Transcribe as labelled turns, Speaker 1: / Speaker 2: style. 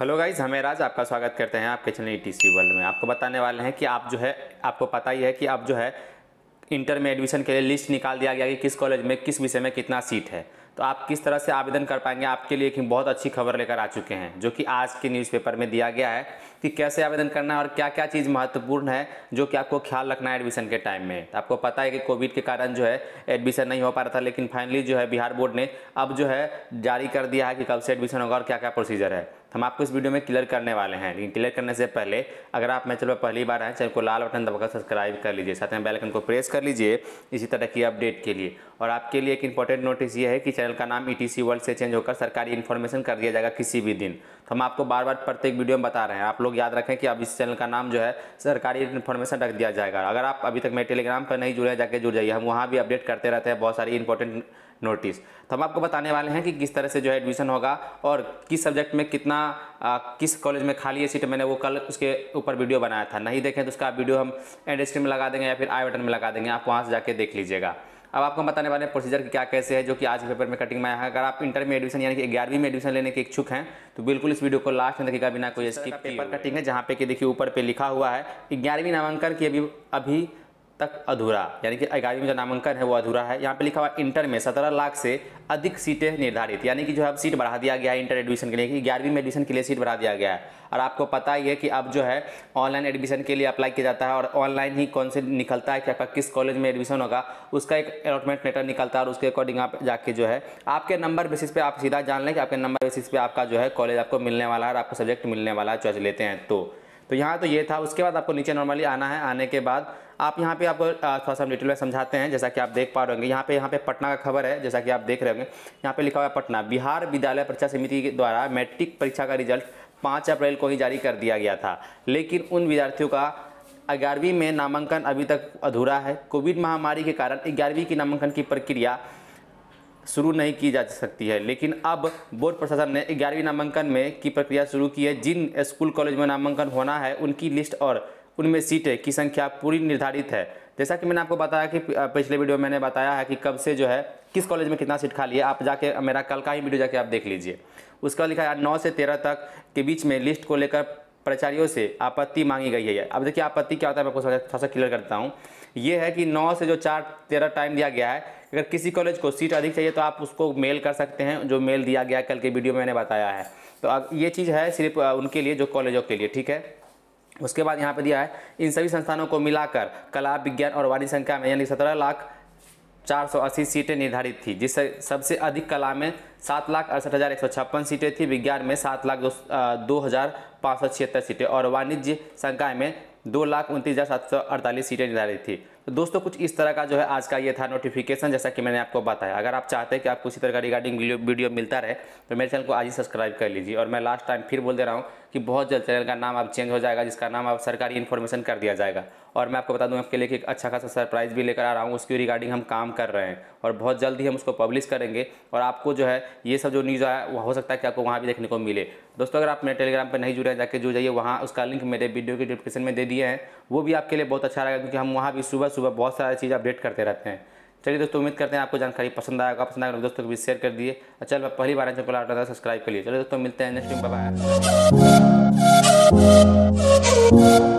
Speaker 1: hello guys हमें राज आपका स्वागत करते हैं आपके चैनल ई e वर्ल्ड में आपको बताने वाले हैं कि आप जो है आपको पता ही है कि आप जो है इंटर में एडमिशन के लिए लिस्ट निकाल दिया गया कि किस कॉलेज में किस विषय में कितना सीट है तो आप किस तरह से आवेदन कर पाएंगे आपके लिए एक बहुत अच्छी खबर लेकर आ चुके हैं जो कि आज के न्यूज़पेपर में दिया गया है कि कैसे आवेदन करना है और क्या क्या चीज़ महत्वपूर्ण है जो कि आपको ख्याल रखना है एडमिशन के टाइम में तो आपको पता है कि कोविड के कारण जो है एडमिशन नहीं हो पा रहा था लेकिन फाइनली जो है बिहार बोर्ड ने अब जो है जारी कर दिया है कि कब से एडमिशन होगा और क्या क्या प्रोसीजर है तो हम आपको इस वीडियो में क्लियर करने वाले हैं लेकिन क्लियर करने से पहले अगर आप मेरे चैनल पर पहली बार आए चैनल को लाल बटन दबाकर सब्सक्राइब कर लीजिए साथ में बेलाइकन को प्रेस कर लीजिए इसी तरह की अपडेट के लिए और आपके लिए एक इंपॉर्टेंट नोटिस ये है कि चैनल का नाम ई टी वर्ल्ड से चेंज होकर सरकारी इन्फॉर्मेशन कर दिया जाएगा किसी भी दिन तो हम आपको बार बार प्रत्येक वीडियो में बता रहे हैं आप लोग याद रखें कि अब इस चैनल का नाम जो है सरकारी इन्फॉर्मेशन रख दिया जाएगा अगर आप अभी तक मेरे टेलीग्राम पर नहीं जुड़े जाकर जाके जुड़ जाइए हम वहाँ भी अपडेट करते रहते हैं बहुत सारी इंपॉर्टेंट नोटिस तो हम आपको बताने वाले हैं कि किस तरह से जो है एडमिशन होगा और किस सब्जेक्ट में कितना कितना आ, किस कॉलेज में खाली है सीट मैंने वो कल उसके ऊपर वीडियो बनाया था नहीं देखें तो उसका वीडियो हम एंड स्क्रीन में लगा देंगे या फिर आई बटन में लगा देंगे आप वहाँ से जाके देख लीजिएगा अब आपको बताने वाले प्रोसीजर की क्या कैसे है जो कि आज के पेपर में कटिंग में आया है अगर आप इंटर में एडमिशन यानी कि ग्यारहवीं में एडमिशन लेने के इच्छुक हैं तो बिल्कुल इस वीडियो को लास्ट में देखिएगा बिना कोई इसकी पेपर कटिंग है जहाँ पे कि देखिए ऊपर पे लिखा हुआ है कि ग्यारहवीं नामांकन की अभी अभी तक अधूरा यानी कि ग्यारहवीं जो नामांकन है वो अधूरा है यहाँ पे लिखा हुआ इंटर में सत्रह लाख से अधिक सीटें निर्धारित यानी कि जो है अब सीट बढ़ा दिया गया है इंटर एडमिशन के लिए कि ग्यारहवीं में एडमिशन के लिए सीट बढ़ा दिया गया है और आपको पता ही है कि अब जो है ऑनलाइन एडमिशन के लिए अप्लाई किया जाता है और ऑनलाइन ही कौन से निकलता है कि आपका किस कॉलेज में एडमिशन होगा उसका एक अलॉटमेंट लेटर निकलता है और उसके अकॉर्डिंग आप जाके जो है आपके नंबर बेसिस पे आप सीधा जान लें कि आपके नंबर बेसिस पे आपका जो है कॉलेज आपको मिलने वाला है और आपको सब्जेक्ट मिलने वाला है चॉइस लेते हैं तो तो यहाँ तो ये था उसके बाद आपको नीचे नॉर्मली आना है आने के बाद आप यहाँ पे आपको थोड़ा सा डिटेल में समझाते हैं जैसा कि आप देख पा रहे होंगे यहाँ पे यहाँ पे पटना का खबर है जैसा कि आप देख रहे होंगे यहाँ पे लिखा हुआ है पटना बिहार विद्यालय परीक्षा समिति के द्वारा मैट्रिक परीक्षा का रिजल्ट पाँच अप्रैल को ही जारी कर दिया गया था लेकिन उन विद्यार्थियों का ग्यारहवीं में नामांकन अभी तक अधूरा है कोविड महामारी के कारण ग्यारहवीं की नामांकन की प्रक्रिया शुरू नहीं की जा सकती है लेकिन अब बोर्ड प्रशासन ने ग्यारहवीं नामांकन में की प्रक्रिया शुरू की है जिन स्कूल कॉलेज में नामांकन होना है उनकी लिस्ट और उनमें सीटें की संख्या पूरी निर्धारित है जैसा कि मैंने आपको बताया कि पिछले वीडियो में मैंने बताया है कि कब से जो है किस कॉलेज में कितना सीट खाली है आप जाके मेरा कल का ही वीडियो जाके आप देख लीजिए उसका लिखा है नौ से तेरह तक के बीच में लिस्ट को लेकर प्राचार्यों से आपत्ति मांगी गई है अब देखिए आपत्ति क्या होता है मैं आपको थोड़ा सा क्लियर करता हूँ ये है कि नौ से जो चार तेरह टाइम दिया गया है अगर किसी कॉलेज को सीट अधिक चाहिए तो आप उसको मेल कर सकते हैं जो मेल दिया गया कल के वीडियो में मैंने बताया है तो अब ये चीज़ है सिर्फ उनके लिए जो कॉलेजों के लिए ठीक है उसके बाद यहाँ पे दिया है इन सभी संस्थानों को मिलाकर कला विज्ञान और वाणी संख्या में यानी सत्रह लाख 480 सीटें निर्धारित थी जिससे सबसे अधिक कला में सात लाख अड़सठ हज़ार एक सौ छप्पन सीटें थी विज्ञान में सात लाख दो हज़ार पाँच सौ छिहत्तर सीटें और वाणिज्य संकाय में दो लाख उनतीस हज़ार सात सौ अड़तालीस सीटें निर्धारित थी तो दोस्तों कुछ इस तरह का जो है आज का ये था नोटिफिकेशन जैसा कि मैंने आपको बताया अगर आप चाहते हैं कि आपको इसी तरह का रिगार्डिंग वीडियो मिलता रहे तो मेरे चैनल को आज ही सब्सक्राइब कर लीजिए और मैं लास्ट टाइम फिर बोल दे रहा हूँ कि बहुत जल्द चैनल का नाम अब चेंज हो जाएगा जिसका नाम अब सरकारी इन्फॉर्मेशन कर दिया जाएगा और मैं आपको बता दूँ आपके लिए एक अच्छा खासा सरप्राइज़ भी लेकर आ रहा हूँ उसकी रिगार्डिंग हम काम कर रहे हैं और बहुत जल्द ही हम उसको पब्लिश करेंगे और आपको जो है ये सब जो न्यूज़ आया वो हो सकता है कि आपको वहाँ भी देखने को मिले दोस्तों अगर आप मेरे टेलीग्राम पर नहीं जुड़े हैं जाके जुड़ जाइए वहाँ उसका लिंक मेरे वीडियो के डिस्क्रिप्शन में दे दिए हैं वो भी आपके लिए बहुत अच्छा रहेगा क्योंकि हम वहाँ भी सुबह सुबह बहुत सारी चीज़ अपडेट करते रहते हैं चलिए दोस्तों उम्मीद करते हैं आपको जानकारी पसंद आएगा पसंद आएगा तो दोस्तों को भी शेयर कर दिए और अच्छा, चल पहली बार चैनल आटा था सब्सक्राइब कर लिए चलिए दोस्तों मिलते हैं नेक्स्ट टाइम बाय